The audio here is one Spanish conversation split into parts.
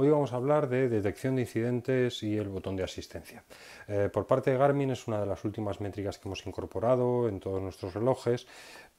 Hoy vamos a hablar de detección de incidentes y el botón de asistencia. Eh, por parte de Garmin es una de las últimas métricas que hemos incorporado en todos nuestros relojes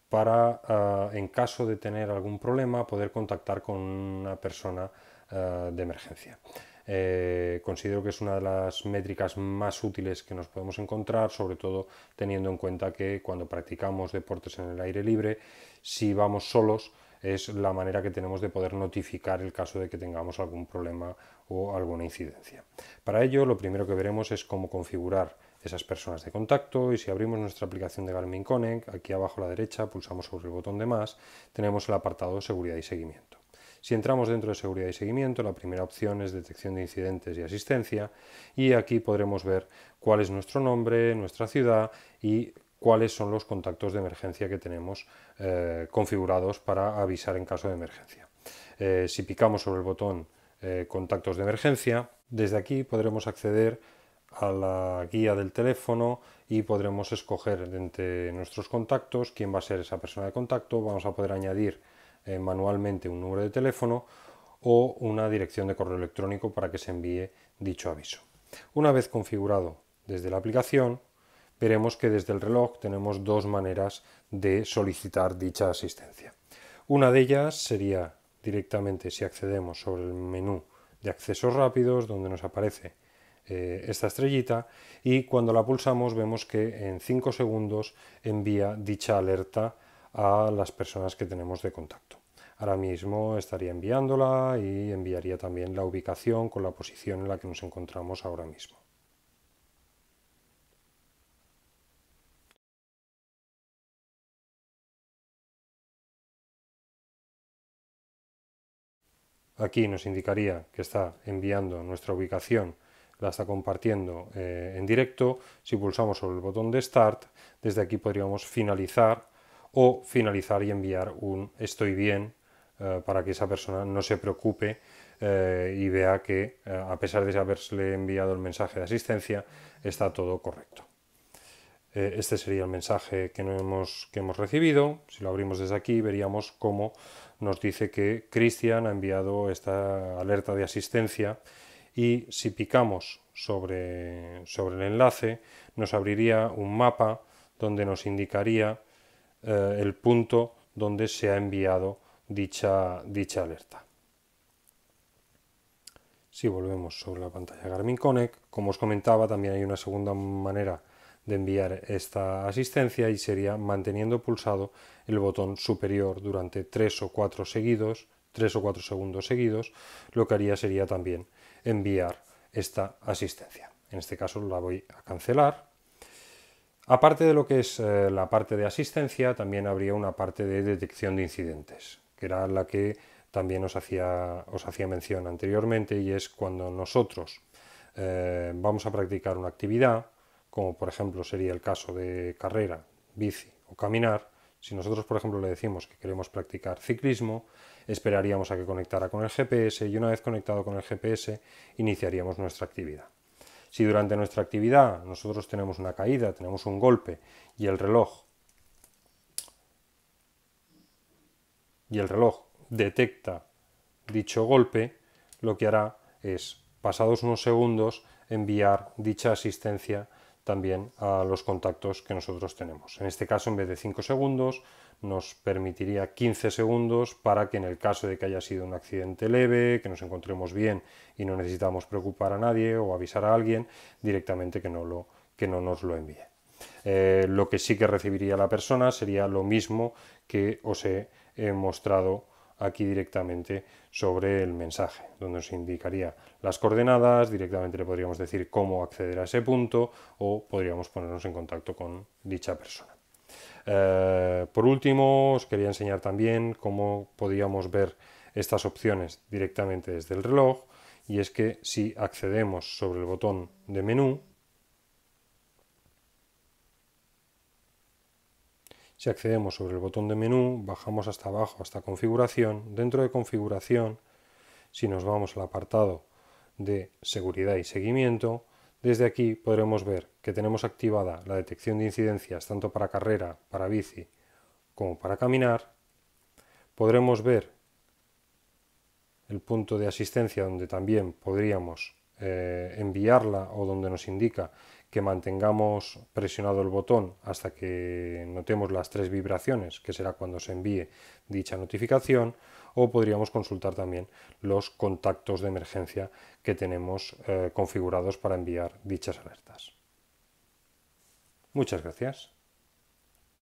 para, ah, en caso de tener algún problema, poder contactar con una persona ah, de emergencia. Eh, considero que es una de las métricas más útiles que nos podemos encontrar, sobre todo teniendo en cuenta que cuando practicamos deportes en el aire libre, si vamos solos, es la manera que tenemos de poder notificar el caso de que tengamos algún problema o alguna incidencia. Para ello, lo primero que veremos es cómo configurar esas personas de contacto y si abrimos nuestra aplicación de Garmin Connect, aquí abajo a la derecha pulsamos sobre el botón de más, tenemos el apartado seguridad y seguimiento. Si entramos dentro de seguridad y seguimiento, la primera opción es detección de incidentes y asistencia y aquí podremos ver cuál es nuestro nombre, nuestra ciudad y cuáles son los contactos de emergencia que tenemos eh, configurados para avisar en caso de emergencia. Eh, si picamos sobre el botón eh, contactos de emergencia, desde aquí podremos acceder a la guía del teléfono y podremos escoger entre nuestros contactos quién va a ser esa persona de contacto, vamos a poder añadir manualmente un número de teléfono o una dirección de correo electrónico para que se envíe dicho aviso. Una vez configurado desde la aplicación, veremos que desde el reloj tenemos dos maneras de solicitar dicha asistencia. Una de ellas sería directamente si accedemos sobre el menú de accesos rápidos donde nos aparece eh, esta estrellita y cuando la pulsamos vemos que en 5 segundos envía dicha alerta a las personas que tenemos de contacto. Ahora mismo estaría enviándola y enviaría también la ubicación con la posición en la que nos encontramos ahora mismo. Aquí nos indicaría que está enviando nuestra ubicación, la está compartiendo eh, en directo. Si pulsamos sobre el botón de Start, desde aquí podríamos finalizar o finalizar y enviar un estoy bien eh, para que esa persona no se preocupe eh, y vea que a pesar de haberle enviado el mensaje de asistencia, está todo correcto. Eh, este sería el mensaje que, hemos, que hemos recibido. Si lo abrimos desde aquí, veríamos cómo nos dice que Cristian ha enviado esta alerta de asistencia y si picamos sobre, sobre el enlace, nos abriría un mapa donde nos indicaría eh, el punto donde se ha enviado dicha, dicha alerta. Si volvemos sobre la pantalla Garmin Connect, como os comentaba, también hay una segunda manera de enviar esta asistencia y sería manteniendo pulsado el botón superior durante 3 o 4 seguidos, 3 o 4 segundos seguidos, lo que haría sería también enviar esta asistencia. En este caso la voy a cancelar. Aparte de lo que es eh, la parte de asistencia, también habría una parte de detección de incidentes, que era la que también os hacía, os hacía mención anteriormente y es cuando nosotros eh, vamos a practicar una actividad, como por ejemplo sería el caso de carrera, bici o caminar, si nosotros por ejemplo le decimos que queremos practicar ciclismo, esperaríamos a que conectara con el GPS y una vez conectado con el GPS iniciaríamos nuestra actividad. Si durante nuestra actividad nosotros tenemos una caída, tenemos un golpe y el reloj y el reloj detecta dicho golpe, lo que hará es, pasados unos segundos, enviar dicha asistencia también a los contactos que nosotros tenemos. En este caso, en vez de 5 segundos, nos permitiría 15 segundos para que en el caso de que haya sido un accidente leve, que nos encontremos bien y no necesitamos preocupar a nadie o avisar a alguien, directamente que no, lo, que no nos lo envíe. Eh, lo que sí que recibiría la persona sería lo mismo que os he mostrado aquí directamente sobre el mensaje, donde nos indicaría las coordenadas, directamente le podríamos decir cómo acceder a ese punto o podríamos ponernos en contacto con dicha persona. Eh, por último, os quería enseñar también cómo podíamos ver estas opciones directamente desde el reloj y es que si accedemos sobre el botón de menú, Si accedemos sobre el botón de menú, bajamos hasta abajo hasta configuración, dentro de configuración, si nos vamos al apartado de seguridad y seguimiento, desde aquí podremos ver que tenemos activada la detección de incidencias tanto para carrera, para bici como para caminar. Podremos ver el punto de asistencia donde también podríamos eh, enviarla o donde nos indica que mantengamos presionado el botón hasta que notemos las tres vibraciones, que será cuando se envíe dicha notificación, o podríamos consultar también los contactos de emergencia que tenemos eh, configurados para enviar dichas alertas. Muchas gracias.